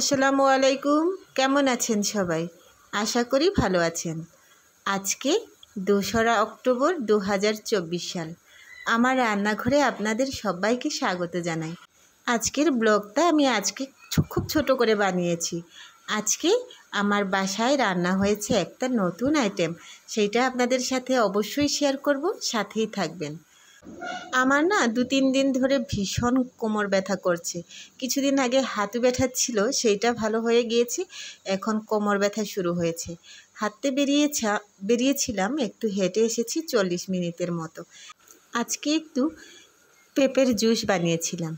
আসসালামু আলাইকুম কেমন আছেন সবাই আশা করি ভালো আছেন আজকে দোসরা অক্টোবর দু সাল আমার রান্নাঘরে আপনাদের সবাইকে স্বাগত জানাই আজকের ব্লগটা আমি আজকে খুব ছোট করে বানিয়েছি আজকে আমার বাসায় রান্না হয়েছে একটা নতুন আইটেম সেইটা আপনাদের সাথে অবশ্যই শেয়ার করব সাথেই থাকবেন আমার না দু তিন দিন ধরে ভীষণ কোমর ব্যথা করছে কিছুদিন আগে হাত ব্যথা ছিল সেইটা ভালো হয়ে গিয়েছে এখন কোমর ব্যথা শুরু হয়েছে হাঁটতে বেরিয়েছা বেরিয়েছিলাম একটু হেঁটে এসেছি চল্লিশ মিনিটের মতো আজকে একটু পেঁপের জুস বানিয়েছিলাম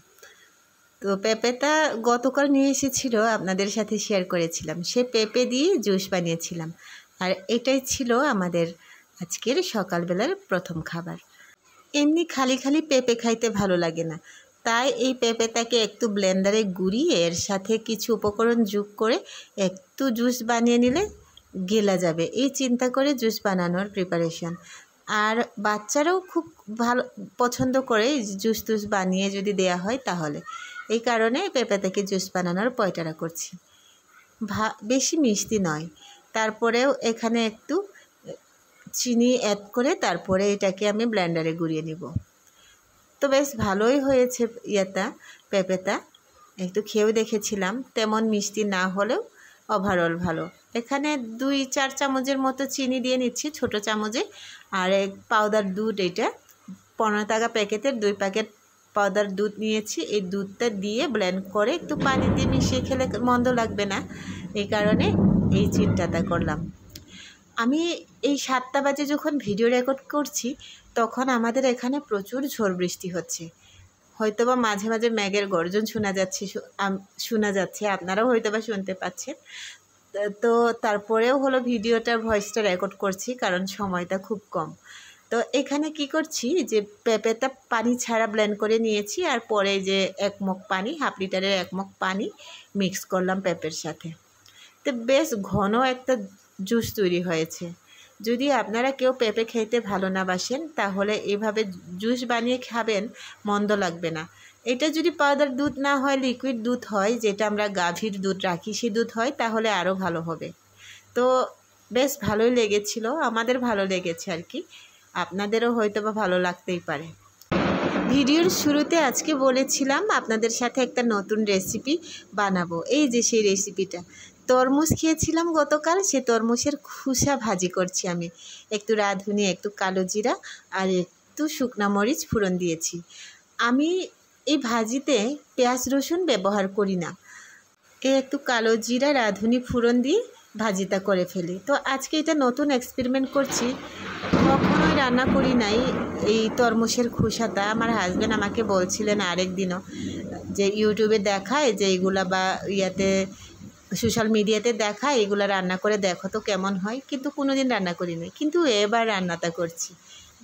তো পেঁপেটা গতকাল নিয়ে এসেছিল আপনাদের সাথে শেয়ার করেছিলাম সে পেঁপে দিয়ে জুস বানিয়েছিলাম আর এটাই ছিল আমাদের আজকের সকালবেলার প্রথম খাবার এমনি খালি খালি পেঁপে খাইতে ভালো লাগে না তাই এই পেঁপেটাকে একটু ব্লেন্ডারে গুড়িয়ে এর সাথে কিছু উপকরণ যোগ করে একটু জুস বানিয়ে নিলে গেলা যাবে এই চিন্তা করে জুস বানানোর প্রিপারেশন আর বাচ্চারাও খুব ভালো পছন্দ করে জুস টুস বানিয়ে যদি দেয়া হয় তাহলে এই কারণে পেঁপে জুস বানানোর পয়টারা করছি ভা বেশি মিষ্টি নয় তারপরেও এখানে একটু চিনি অ্যাড করে তারপরে এটাকে আমি ব্লেন্ডারে গুড়িয়ে নিব তো বেশ ভালোই হয়েছে ইয়েটা পেঁপেটা একটু খেয়েও দেখেছিলাম তেমন মিষ্টি না হলেও ওভারঅল ভালো এখানে দুই চার চামচের মতো চিনি দিয়ে নিচ্ছি ছোট চামচে আর এক পাউডার দুধ এটা পনেরো টাকা প্যাকেটের দুই প্যাকেট পাউডার দুধ নিয়েছি এই দুধটা দিয়ে ব্লেন্ড করে একটু পানি দিয়ে মিশিয়ে খেলে মন্দ লাগবে না এই কারণে এই চিন্তাটা করলাম আমি এই সাতটা বাজে যখন ভিডিও রেকর্ড করছি তখন আমাদের এখানে প্রচুর ঝড় বৃষ্টি হচ্ছে হয়তোবা মাঝে মাঝে ম্যাগের গর্জন শোনা যাচ্ছে শোনা যাচ্ছে আপনারাও হয়তোবা শুনতে পাচ্ছেন তো তারপরেও হলো ভিডিওটার ভয়েসটা রেকর্ড করছি কারণ সময়টা খুব কম তো এখানে কি করছি যে পেঁপেটা পানি ছাড়া ব্ল্যান্ড করে নিয়েছি আর পরে যে এক মগ পানি হাফ লিটারের এক মগ পানি মিক্স করলাম পেঁপের সাথে তো বেশ ঘন একটা জুস তৈরি হয়েছে যদি আপনারা কেউ পেঁপে খেতে ভালো না বাসেন তাহলে এভাবে জুস বানিয়ে খাবেন মন্দ লাগবে না এটা যদি পাউডার দুধ না হয় লিকুইড দুধ হয় যেটা আমরা গাভীর দুধ রাখি সে দুধ হয় তাহলে আরও ভালো হবে তো বেশ ভালোই লেগেছিল আমাদের ভালো লেগেছে আর কি আপনাদেরও হয়তো বা ভালো লাগতেই পারে ভিডিওর শুরুতে আজকে বলেছিলাম আপনাদের সাথে একটা নতুন রেসিপি বানাবো এই যে সেই রেসিপিটা তরমুজ খেয়েছিলাম গতকাল সে তরমুজের খুসা ভাজি করছি আমি একটু রাঁধুনি একটু কালো জিরা আর একটু শুকনা মরিচ ফুরন দিয়েছি আমি এই ভাজিতে পেঁয়াজ রসুন ব্যবহার করি না এই একটু কালো জিরা রাঁধুনি ফুরন দিয়ে ভাজিটা করে ফেলি তো আজকে এটা নতুন এক্সপেরিমেন্ট করছি কখনোই রান্না করি নাই এই তরমুজের খোসাটা আমার হাজব্যান্ড আমাকে বলছিলেন আরেক দিনও যে ইউটিউবে দেখায় যে এইগুলা বা ইয়াতে সোশ্যাল মিডিয়াতে দেখা এগুলো রান্না করে দেখো তো কেমন হয় কিন্তু কোনো দিন রান্না করিনি কিন্তু এবার রান্নাটা করছি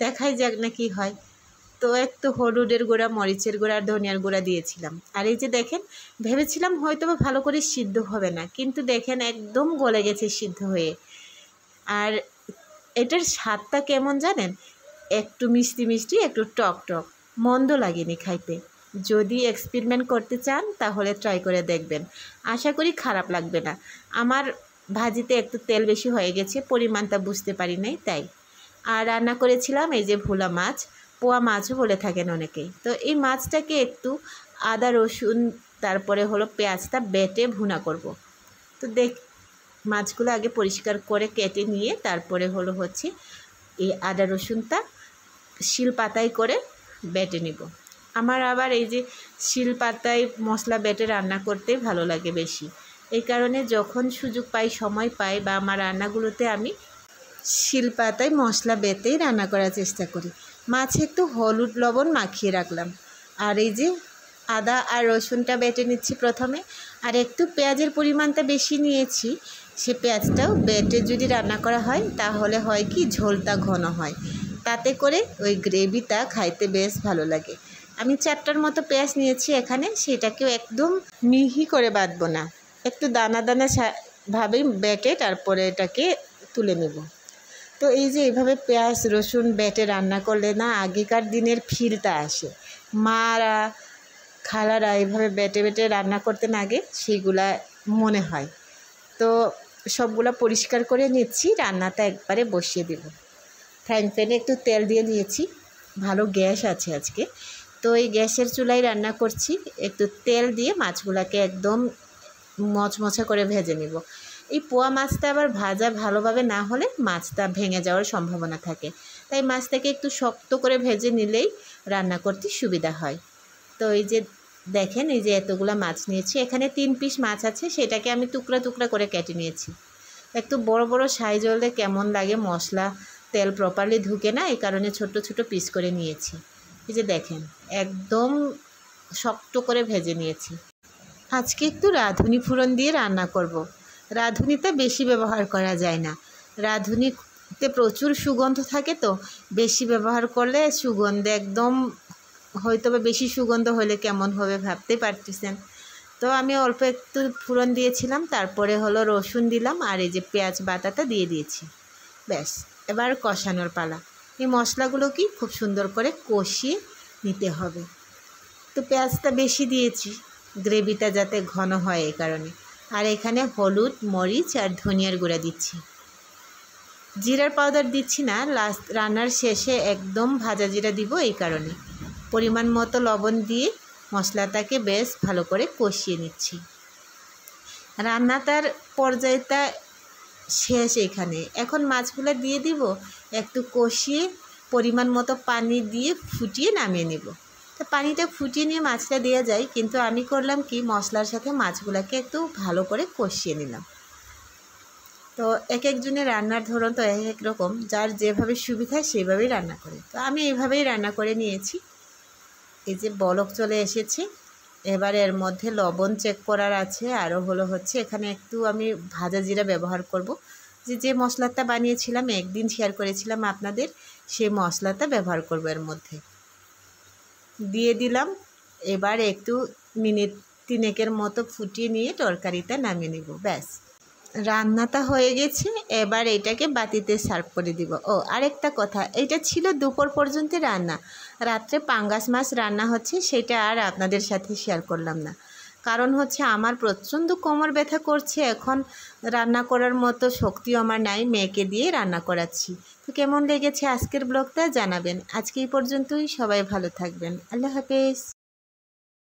দেখাই যাক না কি হয় তো এক তো হলুদের গুঁড়া মরিচের গুঁড়া আর ধনিয়ার গুঁড়া দিয়েছিলাম আর এই যে দেখেন ভেবেছিলাম হয়তো বা ভালো করে সিদ্ধ হবে না কিন্তু দেখেন একদম গলে গেছে সিদ্ধ হয়ে আর এটার স্বাদটা কেমন জানেন একটু মিষ্টি মিষ্টি একটু টক টক মন্দ লাগেনি খাইতে যদি এক্সপেরিমেন্ট করতে চান তাহলে ট্রাই করে দেখবেন আশা করি খারাপ লাগবে না আমার ভাজিতে একটু তেল বেশি হয়ে গেছে পরিমাণটা বুঝতে পারি নাই তাই আর রান্না করেছিলাম এই যে ভোলা মাছ পোয়া মাছও বলে থাকেন অনেকেই তো এই মাছটাকে একটু আদা রসুন তারপরে হলো পেঁয়াজটা বেটে ভুনা করব। তো দেখ মাছগুলো আগে পরিষ্কার করে কেটে নিয়ে তারপরে হলো হচ্ছে এই আদা রসুনটা শিল পাতায় করে বেটে নিব আমার আবার এই যে শিল পাতায় মশলা বেটে রান্না করতে ভালো লাগে বেশি এই কারণে যখন সুযোগ পাই সময় পাই বা আমার রান্নাগুলোতে আমি শিল পাতায় মশলা বেতেই রান্না করার চেষ্টা করি মাছে একটু হলুদ লবণ মাখিয়ে রাখলাম আর এই যে আদা আর রসুনটা বেটে নিচ্ছি প্রথমে আর একটু পেঁয়াজের পরিমাণটা বেশি নিয়েছি সে পেঁয়াজটাও বেটে যদি রান্না করা হয় তাহলে হয় কি ঝোলটা ঘন হয় তাতে করে ওই গ্রেভিটা খাইতে বেশ ভালো লাগে আমি চারটার মতো পেঁয়াজ নিয়েছি এখানে সেটাকেও একদম মিহি করে বাঁধবো না একটু দানা দানা ভাবেই বেটে তারপরে এটাকে তুলে নেব তো এই যে এভাবে পেঁয়াজ রসুন বেটে রান্না করলে না আগেকার দিনের ফিলটা আসে মারা খালারা এভাবে বেটে বেটে রান্না করতেন আগে সেইগুলা মনে হয় তো সবগুলা পরিষ্কার করে নিচ্ছি রান্নাটা একবারে বসিয়ে দেব ফ্রাইং প্যানে একটু তেল দিয়ে নিয়েছি ভালো গ্যাস আছে আজকে তো এই গ্যাসের চুলায় রান্না করছি একটু তেল দিয়ে মাছগুলোকে একদম মচমচে করে ভেজে নিব এই পোয়া মাছটা আবার ভাজা ভালোভাবে না হলে মাছটা ভেঙে যাওয়ার সম্ভাবনা থাকে তাই মাছটাকে একটু শক্ত করে ভেজে নিলেই রান্না করতে সুবিধা হয় তো এই যে দেখেন এই যে এতগুলো মাছ নিয়েছি এখানে তিন পিস মাছ আছে সেটাকে আমি টুকরা টুকরা করে কেটে নিয়েছি একটু বড় বড় সাইজ হলে কেমন লাগে মশলা তেল প্রপারলি ঢুকে না এই কারণে ছোট ছোট পিস করে নিয়েছি এই যে দেখেন একদম শক্ত করে ভেজে নিয়েছি আজকে একটু রাঁধুনি ফুরন দিয়ে রান্না করব। রাঁধুনিতে বেশি ব্যবহার করা যায় না রাঁধুনিতে প্রচুর সুগন্ধ থাকে তো বেশি ব্যবহার করলে সুগন্ধে একদম হয়তো বা বেশি সুগন্ধ হলে কেমন হবে ভাবতে পারতেছেন তো আমি অল্প একটু ফুরন দিয়েছিলাম তারপরে হলো রসুন দিলাম আর এই যে পেঁয়াজ বাটাটা দিয়ে দিয়েছি ব্যাস এবার কষানোর পালা এই মশলাগুলো কি খুব সুন্দর করে কষিয়ে নিতে হবে তো পেঁয়াজটা বেশি দিয়েছি গ্রেভিটা যাতে ঘন হয় এই কারণে আর এখানে হলুদ মরিচ আর ধনিয়ার গুঁড়া দিচ্ছি জিরার পাউডার দিচ্ছি না লাস্ট রান্নার শেষে একদম ভাজা জিরা দিব এই কারণে পরিমাণ মতো লবণ দিয়ে মশলাটাকে বেশ ভালো করে কষিয়ে নিচ্ছি রান্নাটার পর্যায়টা শেষ এখানে এখন মাছগুলো দিয়ে দিব একটু কষিয়ে পরিমাণ মতো পানি দিয়ে ফুটিয়ে নামিয়ে নেব তো পানিটা ফুটিয়ে নিয়ে মাছটা দেওয়া যায় কিন্তু আমি করলাম কি মশলার সাথে মাছগুলোকে একটু ভালো করে কষিয়ে নিলাম তো এক একজনের রান্নার ধরন তো এক এক রকম যার যেভাবে সুবিধা সেভাবেই রান্না করে তো আমি এইভাবেই রান্না করে নিয়েছি এই যে বলক চলে এসেছে এবার এর মধ্যে লবণ চেক করার আছে আরও হলো হচ্ছে এখানে একটু আমি ভাজা জিরা ব্যবহার করব যে যে মশলাটা বানিয়েছিলাম একদিন শেয়ার করেছিলাম আপনাদের সেই মশলাটা ব্যবহার করব এর মধ্যে দিয়ে দিলাম এবার একটু মিনিট তিনেকের মতো ফুটিয়ে নিয়ে তরকারিটা নামিয়ে নেব ব্যাস রান্নাটা হয়ে গেছে এবার এটাকে বাতিতে সার্ভ করে দিব ও আরেকটা কথা এটা ছিল দুপুর পর্যন্ত রান্না রাত্রে পাঙ্গাস মাছ রান্না হচ্ছে সেটা আর আপনাদের সাথে শেয়ার করলাম না কারণ হচ্ছে আমার প্রচণ্ড কোমর ব্যথা করছে এখন রান্না করার মতো শক্তিও আমার নাই মেয়েকে দিয়ে রান্না করাচ্ছি তো কেমন লেগেছে আজকের ব্লগটা জানাবেন আজকে এই পর্যন্তই সবাই ভালো থাকবেন আল্লাহ হাফেজ